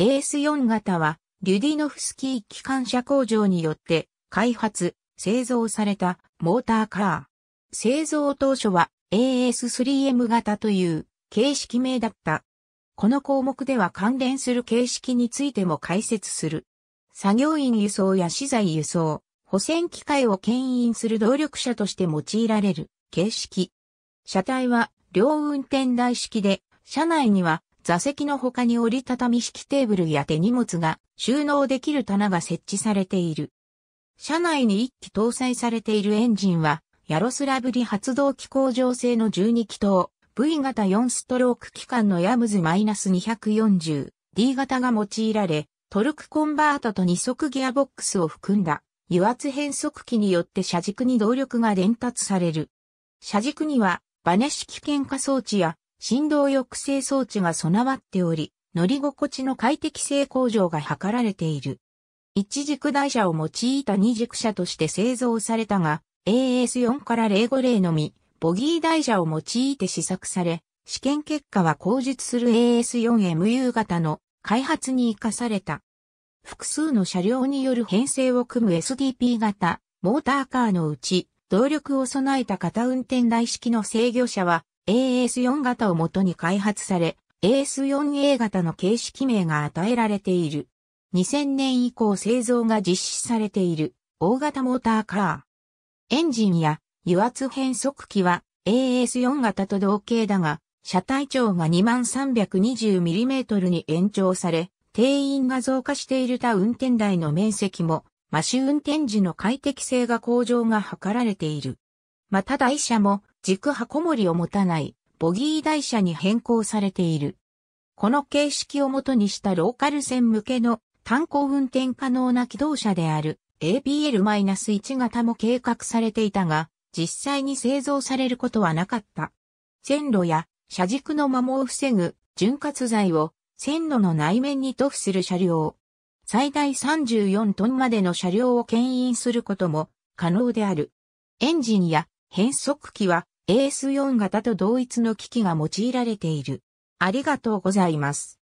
AS4 型は、リュディノフスキー機関車工場によって開発、製造されたモーターカー。製造当初は AS3M 型という形式名だった。この項目では関連する形式についても解説する。作業員輸送や資材輸送、保線機械を牽引する動力車として用いられる形式。車体は両運転台式で、車内には座席の他に折りたたみ式テーブルや手荷物が収納できる棚が設置されている。車内に1機搭載されているエンジンは、ヤロスラブリ発動機工場製の12気筒、V 型4ストローク機関のヤムズ -240、D 型が用いられ、トルクコンバートと二足ギアボックスを含んだ油圧変速機によって車軸に動力が伝達される。車軸にはバネ式喧嘩装置や振動抑制装置が備わっており、乗り心地の快適性向上が図られている。一軸台車を用いた二軸車として製造されたが、AS4 から050のみ、ボギー台車を用いて試作され、試験結果は後述する AS4MU 型の開発に活かされた。複数の車両による編成を組む SDP 型モーターカーのうち、動力を備えた型運転台式の制御車は AS4 型をもとに開発され、AS4A 型の形式名が与えられている。2000年以降製造が実施されている大型モーターカー。エンジンや油圧変速機は AS4 型と同型だが、車体長が 2320mm に延長され、定員が増加している他運転台の面積も、マシ運転時の快適性が向上が図られている。また台車も軸箱盛りを持たないボギー台車に変更されている。この形式をもとにしたローカル線向けの単行運転可能な機動車である ABL-1 型も計画されていたが、実際に製造されることはなかった。線路や車軸の摩耗を防ぐ潤滑剤を線路の内面に塗布する車両。最大34トンまでの車両を牽引することも可能である。エンジンや変速機は AS4 型と同一の機器が用いられている。ありがとうございます。